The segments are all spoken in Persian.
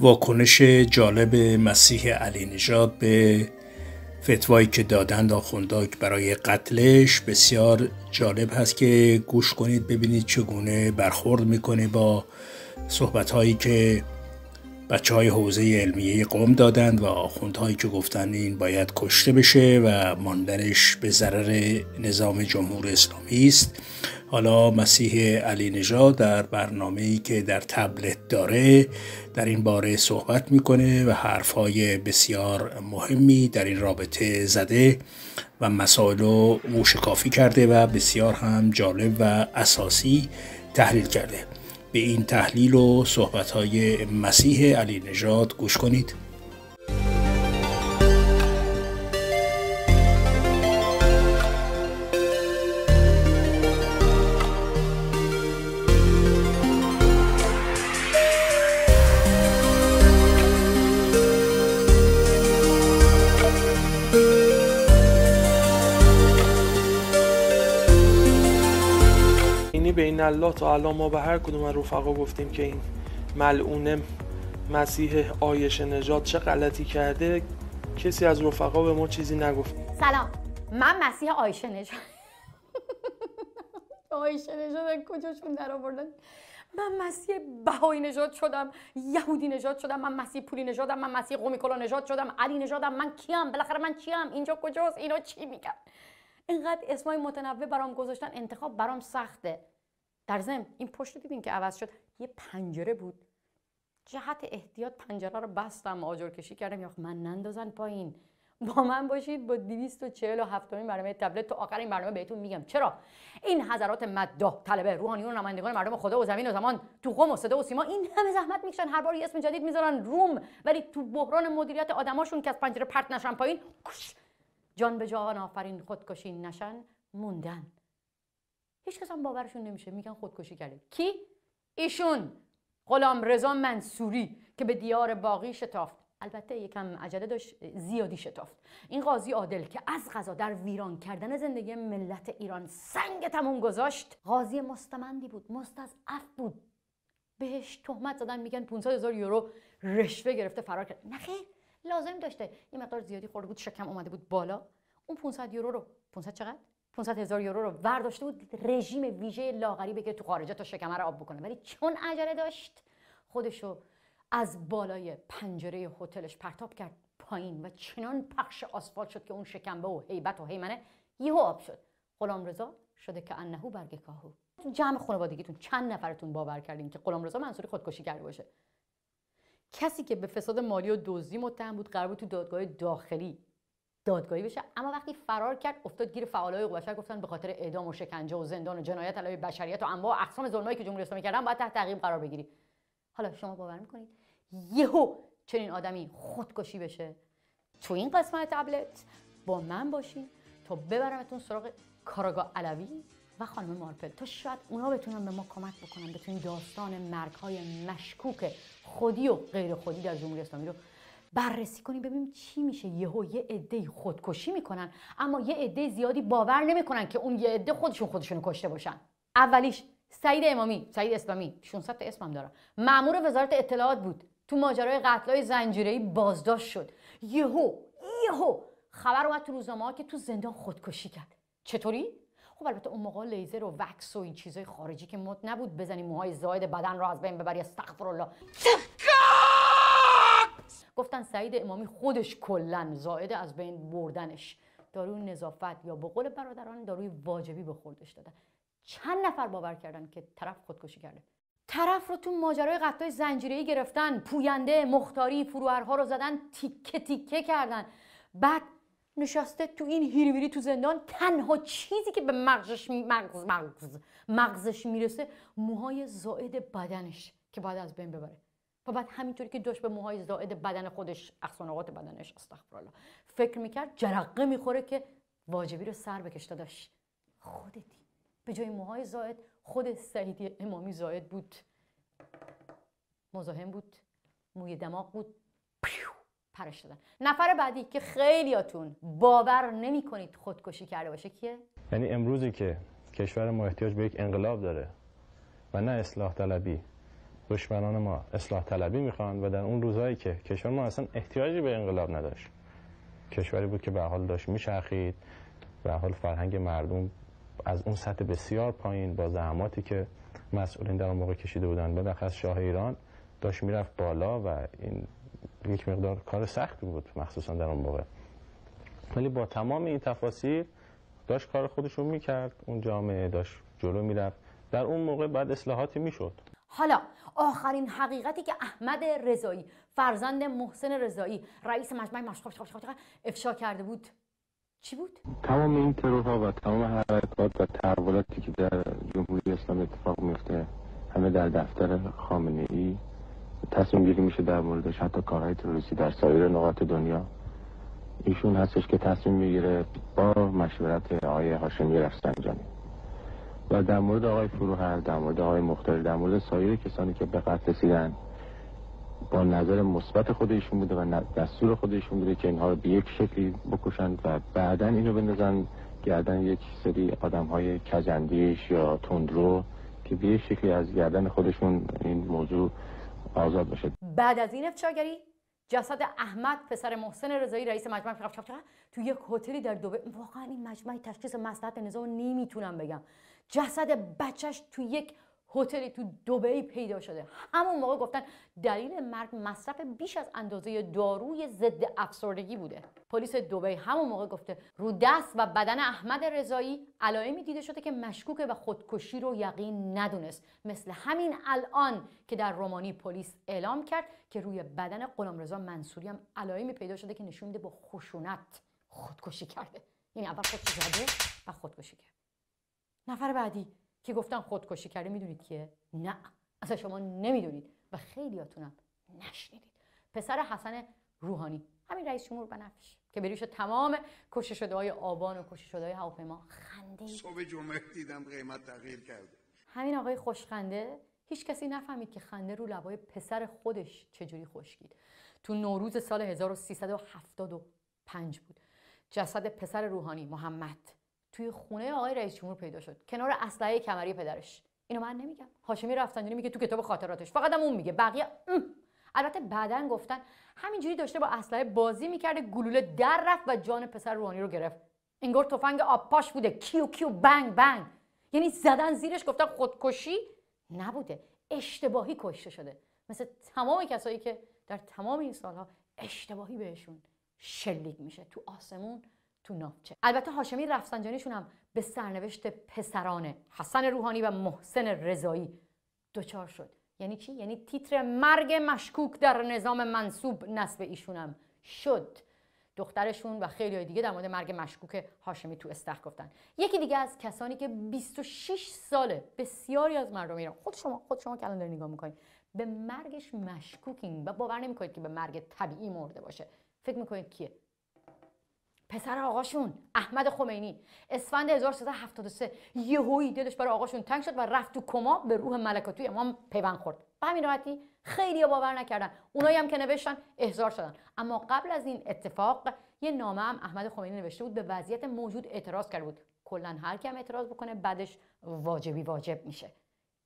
واکنش جالب مسیح علی نژاد به فتوایی که دادند آخونداک برای قتلش بسیار جالب هست که گوش کنید ببینید چگونه برخورد میکنه با صحبت هایی که بچه های حوزه علمیه قوم دادند و آخوندهایی که گفتند این باید کشته بشه و ماندنش به ضرر نظام جمهور اسلامی است حالا مسیح علی نژاد در برنامه ای که در تبلت داره در این باره صحبت میکنه و حرفهای بسیار مهمی در این رابطه زده و مسائل رو موشکافی کرده و بسیار هم جالب و اساسی تحلیل کرده به این تحلیل و های مسیح علی نجات گوش کنید الله تا الان ما به هر کدوم از رفقا گفتیم که این ملعونه مسیح آیش نجات چه غلطی کرده کسی از رفقا به ما چیزی نگفت سلام من مسیح آیش نجات آیش نجات کجاشون در آوردن من مسیح بهایی نجات شدم یهودی نجات شدم من مسیح پولی نجاتم من مسیح قومیکلا نجات شدم علی نجاتم من کیم بالاخره من کیم اینجا کجاست اینا چی میگن اینقدر اسمای متنوع برام گذاشتن انتخاب برام سخته در ضمن این پشت رو دیدین که عوض شد یه پنجره بود جهت احتیاط پنجره رو بستم آجر کشی کردم یا من نندازن پایین با من باشید با 247 امین برنامه تبلت تو آخر این برنامه بهتون میگم چرا این حضرات مدا طلبه روحانیون نمایندگان مردم خدا و زمین و زمان تو قم و صدا و سیما این همه زحمت میکشن هر بار اسم جدید میذارن روم ولی تو بحران مدیریت آدماشون که از پنجره پرت نشن پایین جان به جان آفرین خودکشی نشن موندن هیچ کس هم باورشون نمیشه میگن خودکشی کرده کی ایشون غلام رضا منصوری که به دیار باقی شتافت البته یکم عجله داشت زیادی شتافت این قاضی عادل که از غذا در ویران کردن زندگی ملت ایران سنگ تموم گذاشت قاضی مستمندی بود مستضعف بود بهش تهمت زدن میگن 500 هزار یورو رشوه گرفته فرار کرد نخیر لازم داشته یه مقدار زیادی خورده بود شکم اومده بود بالا اون 500 یورو رو 500 چقدر 500 هزار یورو رو ورداشته بود رژیم ویژه لاغری بگیره تو خارجه تا شکمه رو آب بکنه ولی چون عجله داشت خودشو از بالای پنجره هتلش پرتاب کرد پایین و چنان پخش آسفال شد که اون شکمه و هیبت و هیمنه یهو آب شد غلام رضا شده که انهو برگ کاهو جمع خانوادگیتون چند نفرتون باور کردین که غلام رضا منصوری خودکشی کرده باشه کسی که به فساد مالی و دزدی متهم بود قرار تو دادگاه داخلی دادگاهی بشه اما وقتی فرار کرد افتاد گیر فعالای حقوق بشر گفتن به خاطر اعدام و شکنجه و زندان و جنایت علیه بشریت و انواع اقسام ظلمایی که جمهوری اسلامی کردن باید تحت تعقیب قرار بگیری حالا شما باور میکنید یهو چنین آدمی خودکشی بشه تو این قسمت تبلت با من باشید تا ببرمتون سراغ کاراگا علوی و خانم مارپل تا شاید اونا بتونن به ما کمک بکنن داستان مرگ های مشکوک خودی و غیر خودی در جمهوری اسلامی رو بررسی کنیم ببینیم چی میشه یهو یه عده خودکشی میکنن اما یه عده زیادی باور نمیکنن که اون یه عده خودشون خودشونو کشته باشن اولیش سعید امامی سعید اسلامی 600 تا اسمم دارم مامور وزارت اطلاعات بود تو ماجرای قتلای زنجیره‌ای بازداشت شد یهو یهو خبر اومد تو روزنامه که تو زندان خودکشی کرد چطوری خب البته اون موقع لیزر و وکس و این چیزای خارجی که مد نبود بزنی موهای زاید بدن رو از بین ببری الله. گفتن سعید امامی خودش کلا زائد از بین بردنش داروی نظافت یا به قول برادران داروی واجبی به خوردش دادن چند نفر باور کردن که طرف خودکشی کرده طرف رو تو ماجرای قطعای زنجیری گرفتن پوینده مختاری فروهرها رو زدن تیکه تیکه کردن بعد نشسته تو این هیرویری تو زندان تنها چیزی که به مغزش مغز مغز مغزش میرسه موهای زائد بدنش که بعد از بین ببره و بعد همینطوری که داشت به موهای زائد بدن خودش اخصانوات بدنش استغفرالله فکر میکرد جرقه میخوره که واجبی رو سر بکش داشت خودتی به جای موهای زائد خود سعیدی امامی زائد بود مزاحم بود موی دماغ بود پرش دادن نفر بعدی که خیلیاتون باور نمیکنید خودکشی کرده باشه کیه؟ یعنی امروزی که کشور ما احتیاج به یک انقلاب داره و نه اصلاح طلبی دشمنان ما اصلاح طلبی میخوان و در اون روزایی که کشور ما اصلا احتیاجی به انقلاب نداشت کشوری بود که به حال داشت میچرخید به حال فرهنگ مردم از اون سطح بسیار پایین با زحماتی که مسئولین در اون موقع کشیده بودن بالاخص شاه ایران داشت میرفت بالا و این یک مقدار کار سخت بود مخصوصا در اون موقع ولی با تمام این تفاصیل داشت کار خودشون میکرد اون جامعه داشت جلو میرفت در اون موقع بعد اصلاحاتی میشد حالا آخرین حقیقتی که احمد رضایی فرزند محسن رضایی رئیس مجمع مشقاب خب- خب- خب- افشا کرده بود چی بود؟ تمام این تروها و تمام حرکات و تحولاتی که در جمهوری اسلامی اتفاق میفته همه در دفتر خامنه ای تصمیم گیری میشه در موردش حتی کارهای تروریستی در سایر نقاط دنیا ایشون هستش که تصمیم میگیره با مشورت آقای هاشمی رفسنجانی و در مورد آقای فروهر در مورد آقای مختاری در مورد سایر کسانی که به قتل رسیدن با نظر مثبت خودشون بوده و دستور خودشون بوده که اینها رو به یک شکلی بکشند و بعدا اینو بندازن گردن یک سری آدم های کجندیش یا تندرو که به یک شکلی از گردن خودشون این موضوع آزاد بشه بعد از این افشاگری جسد احمد پسر محسن رضایی رئیس مجمع فقط تو یک هتلی در دوبه واقعا این مجمع تشخیص مصلحت نظام نمیتونم بگم جسد بچهش تو یک هتلی تو دبی پیدا شده همون موقع گفتن دلیل مرگ مصرف بیش از اندازه داروی ضد افسردگی بوده پلیس دبی همون موقع گفته رو دست و بدن احمد رضایی علائمی دیده شده که مشکوک و خودکشی رو یقین ندونست مثل همین الان که در رومانی پلیس اعلام کرد که روی بدن غلامرضا منصوری هم علائمی پیدا شده که نشون میده با خشونت خودکشی کرده یعنی اول خودکشی زده خودکشی کرد نفر بعدی که گفتن خودکشی کرده میدونید کیه نه اصلا شما نمیدونید و خیلیاتونم نشنیدید پسر حسن روحانی همین رئیس جمهور بنفش که بریش تمام کشه شده های آبان و کشش شده های هواپیما خنده صبح جمعه دیدم قیمت تغییر کرده همین آقای خوشخنده هیچ کسی نفهمید که خنده رو لبای پسر خودش چجوری خوشگید تو نوروز سال 1375 بود جسد پسر روحانی محمد توی خونه آقای رئیس جمهور پیدا شد کنار اسلحه کمری پدرش اینو من نمیگم هاشمی رفسنجانی میگه تو کتاب خاطراتش فقط هم اون میگه بقیه ام. البته بعدا گفتن همینجوری داشته با اسلحه بازی میکرده گلوله در رفت و جان پسر روحانی رو گرفت انگار تفنگ آپاش بوده کیو کیو بنگ بنگ یعنی زدن زیرش گفتن خودکشی نبوده اشتباهی کشته شده مثل تمام کسایی که در تمام این سالها اشتباهی بهشون شلیک میشه تو آسمون تو ناوچه البته هاشمی رفسنجانیشون هم به سرنوشت پسران حسن روحانی و محسن رضایی دچار شد یعنی چی یعنی تیتر مرگ مشکوک در نظام منصوب ایشون ایشونم شد دخترشون و خیلی دیگه در مورد مرگ مشکوک هاشمی تو استخ گفتن یکی دیگه از کسانی که 26 ساله بسیاری از مردم ایران خود شما خود شما کلان داری نگاه میکنید به مرگش مشکوکین و باور نمیکنید که به مرگ طبیعی مرده باشه فکر میکنید کیه پسر آقاشون احمد خمینی اسفند 1373 یهویی دلش برای آقاشون تنگ شد و رفت تو کما به روح ملکاتوی امام پیوند خورد به همین راحتی خیلی باور نکردن اونایی هم که نوشتن احضار شدن اما قبل از این اتفاق یه نامه هم احمد خمینی نوشته بود به وضعیت موجود اعتراض کرده بود کلا هر کم اعتراض بکنه بعدش واجبی واجب میشه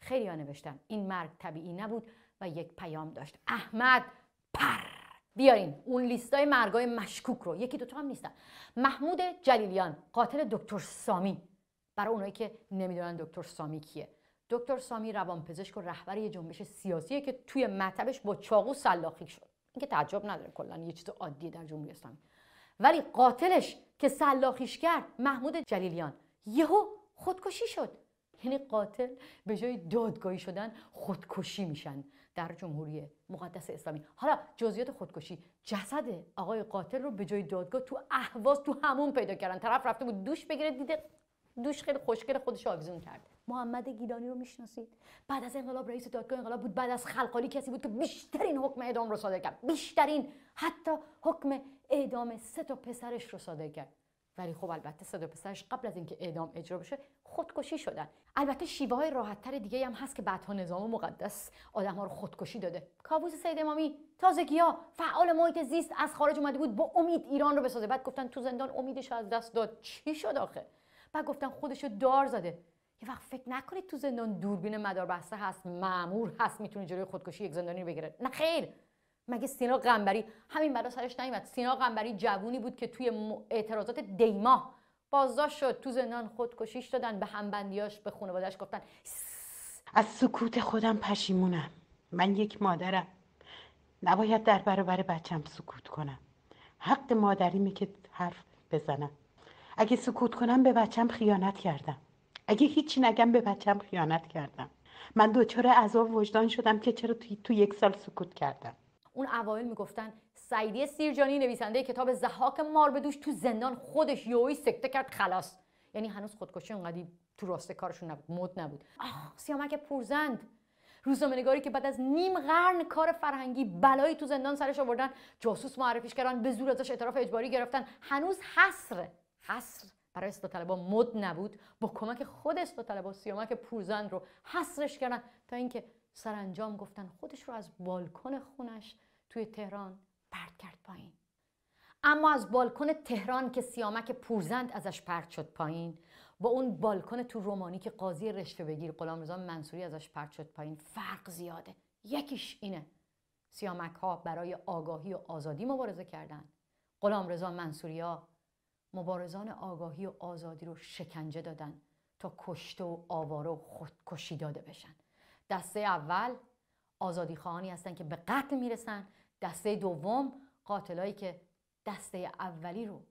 خیلی ها نوشتن این مرگ طبیعی نبود و یک پیام داشت احمد پر بیارین اون لیستای مرگای مشکوک رو یکی دوتا هم نیستن محمود جلیلیان قاتل دکتر سامی برای اونایی که نمیدونن دکتر سامی کیه دکتر سامی روانپزشک و رهبر یه جنبش سیاسیه که توی مطبش با چاقو سلاخی شد اینکه تعجب نداره کلا یه چیز عادیه در جمهوری اسلامی ولی قاتلش که سلاخیش کرد محمود جلیلیان یهو خودکشی شد یعنی قاتل به جای دادگاهی شدن خودکشی میشن در جمهوری مقدس اسلامی حالا جزئیات خودکشی جسد آقای قاتل رو به جای دادگاه تو اهواز تو همون پیدا کردن طرف رفته بود دوش بگیره دیده دوش خیلی خوشگل خودش آویزون کرد محمد گیلانی رو میشناسید بعد از انقلاب رئیس دادگاه انقلاب بود بعد از خلقالی کسی بود که بیشترین حکم اعدام رو صادر کرد بیشترین حتی حکم اعدام سه تا پسرش رو صادر کرد ولی خب البته صدا پسرش قبل از اینکه اعدام اجرا بشه خودکشی شدن البته شیوه های راحتتر دیگه هم هست که بعدها نظام مقدس آدم ها رو خودکشی داده کابوس سید امامی ها فعال محیط زیست از خارج اومده بود با امید ایران رو بسازه بعد گفتن تو زندان امیدش از دست داد چی شد آخه بعد گفتن خودش رو دار زده یه وقت فکر نکنید تو زندان دوربین مدار هست معمور هست میتونه جلوی خودکشی یک زندانی رو بگیره نه خیر مگه سینا قنبری همین برا سرش نیومد سینا قنبری جوونی بود که توی اعتراضات دیما بازداشت شد تو زندان خودکشیش دادن به همبندیاش به خانوادهش گفتن از سکوت خودم پشیمونم من یک مادرم نباید در برابر بچم سکوت کنم حق می که حرف بزنم اگه سکوت کنم به بچم خیانت کردم اگه هیچی نگم به بچم خیانت کردم من دوچار عذاب وجدان شدم که چرا توی تو یک سال سکوت کردم اون اوایل میگفتن سعیدی سیرجانی نویسنده کتاب زحاک مار دوش تو زندان خودش یوی سکته کرد خلاص یعنی هنوز خودکشی اونقدی تو راسته کارشون نبود مد نبود سیامک پورزند روزنامه‌نگاری که بعد از نیم قرن کار فرهنگی بلایی تو زندان سرش آوردن جاسوس معرفیش کردن به زور ازش اعتراف اجباری گرفتن هنوز حسر حسر برای استاد مد نبود با کمک خود استاد طلبا سیامک پورزند رو حسرش کردن تا اینکه سرانجام گفتن خودش رو از بالکن خونش توی تهران پرد کرد پایین اما از بالکن تهران که سیامک پورزند ازش پرد شد پایین با اون بالکن تو رومانی که قاضی رشوه بگیر غلامرضا منصوری ازش پرد شد پایین فرق زیاده یکیش اینه سیامک ها برای آگاهی و آزادی مبارزه کردند غلامرضا منصوری ها مبارزان آگاهی و آزادی رو شکنجه دادن تا کشته و آواره و خودکشی داده بشن دسته اول آزادی خواهانی هستن که به قتل میرسن دسته دوم قاتلایی که دسته اولی رو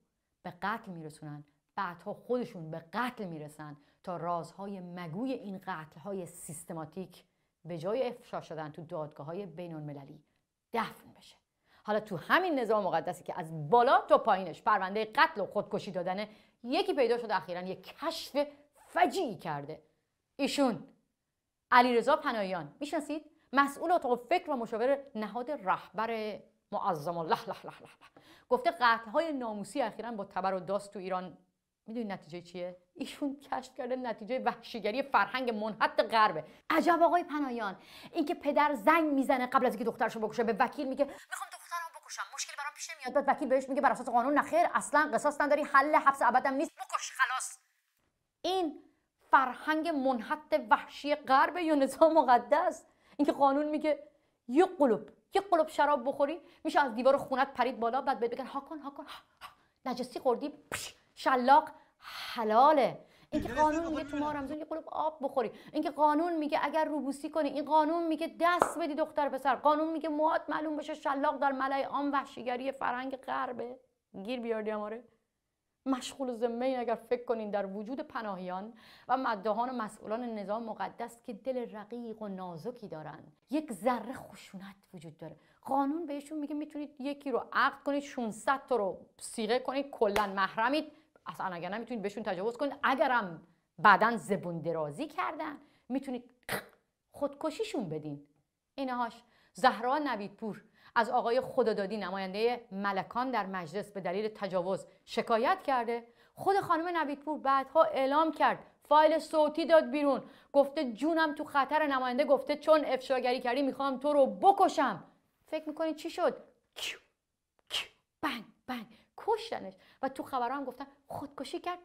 به قتل میرسونن بعدها خودشون به قتل میرسن تا رازهای مگوی این قتلهای سیستماتیک به جای افشا شدن تو دادگاه های بین المللی دفن بشه حالا تو همین نظام مقدسی که از بالا تا پایینش پرونده قتل و خودکشی دادنه یکی پیدا شده اخیرا یک کشف فجیعی کرده ایشون علیرضا پناهیان میشناسید مسئول اتاق فکر و مشاور نهاد رهبر معظم الله لح لح لح گفته قتل های ناموسی اخیرا با تبر و داست تو ایران میدونی نتیجه چیه ایشون کشف کرده نتیجه وحشیگری فرهنگ منحط غربه عجب آقای پنایان اینکه پدر زنگ میزنه قبل از اینکه دخترشو بکشه به وکیل میگه میخوام دخترمو بکشم مشکل برام پیش نمیاد بعد وکیل بهش میگه بر اساس قانون نخیر اصلا قصاص نداری حل حبس ابدم نیست بکش خلاص این فرهنگ منحط وحشی غرب یا نظام مقدس اینکه قانون میگه یه قلوب یه قلوب شراب بخوری میشه از دیوار خونت پرید بالا بعد بهت بگن ها کن ها کن نجسی خوردی شلاق حلاله اینکه قانون میگه تو ما رمزون یه قلوب آب بخوری اینکه قانون میگه اگر روبوسی کنی این قانون میگه دست بدی دختر پسر قانون میگه موات معلوم بشه شلاق در ملای عام وحشیگری فرهنگ غربه گیر بیاردی اماره مشغول ذمه این اگر فکر کنین در وجود پناهیان و مدهان و مسئولان نظام مقدس که دل رقیق و نازکی دارن یک ذره خشونت وجود داره قانون بهشون میگه میتونید یکی رو عقد کنید 600 تا رو سیغه کنید کلا محرمید اصلا اگر نمیتونید بهشون تجاوز کنید اگرم بعدا زبون درازی کردن میتونید خودکشیشون بدین اینهاش زهرا نویدپور از آقای خدادادی نماینده ملکان در مجلس به دلیل تجاوز شکایت کرده خود خانم نویدپور بعدها اعلام کرد فایل صوتی داد بیرون گفته جونم تو خطر نماینده گفته چون افشاگری کردی میخوام تو رو بکشم فکر میکنی چی شد کیو کیو بنگ بنگ کشتنش و تو خبرها هم گفتن خودکشی کرد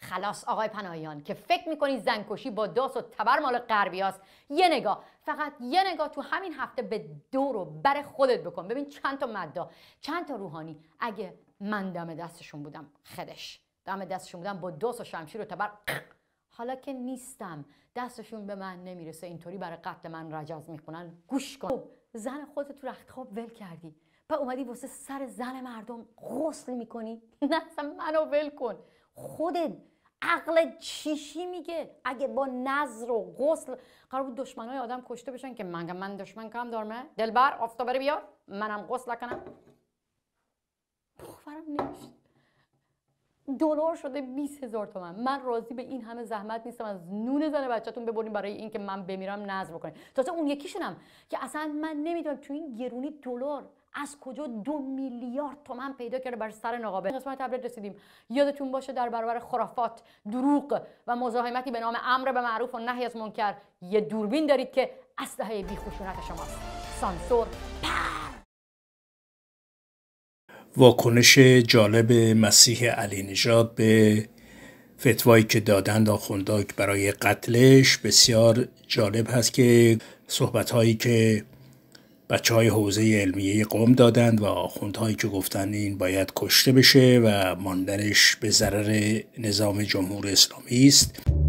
خلاص آقای پناهیان که فکر میکنی زنکشی با داس و تبر مال غربی یه نگاه فقط یه نگاه تو همین هفته به دو رو بر خودت بکن ببین چند تا مدا چند تا روحانی اگه من دم دستشون بودم خدش دم دستشون بودم با دو و شمشیر و تبر حالا که نیستم دستشون به من نمیرسه اینطوری برای قتل من رجز میخونن گوش کن زن خودت تو رختخواب ول کردی پا اومدی واسه سر زن مردم غسل میکنی نه اصلا منو ول کن خودت عقل چیشی میگه اگه با نظر و غسل قرار بود های آدم کشته بشن که من من دشمن کم دارمه دلبر آفتابه بیار منم غسل کنم بخورم نمیشه دلار شده 20 هزار تومن من راضی به این همه زحمت نیستم از نون زن بچهتون ببرین برای اینکه من بمیرم نظر بکنین تازه اون یکیشونم که اصلا من نمیدونم تو این گرونی دلار از کجا دو میلیارد تومن پیدا کرده بر سر نقابه قسمت تبلت رسیدیم یادتون باشه در برابر خرافات دروغ و مزاحمتی به نام امر به معروف و نهی از منکر یه دوربین دارید که اسلحه بیخشونت شماست سانسور واکنش جالب مسیح علی نجاد به فتوایی که دادند آخونداک برای قتلش بسیار جالب هست که صحبت هایی که بچه های حوزه علمیه قوم دادند و آخوندهایی که گفتند این باید کشته بشه و ماندنش به ضرر نظام جمهور اسلامی است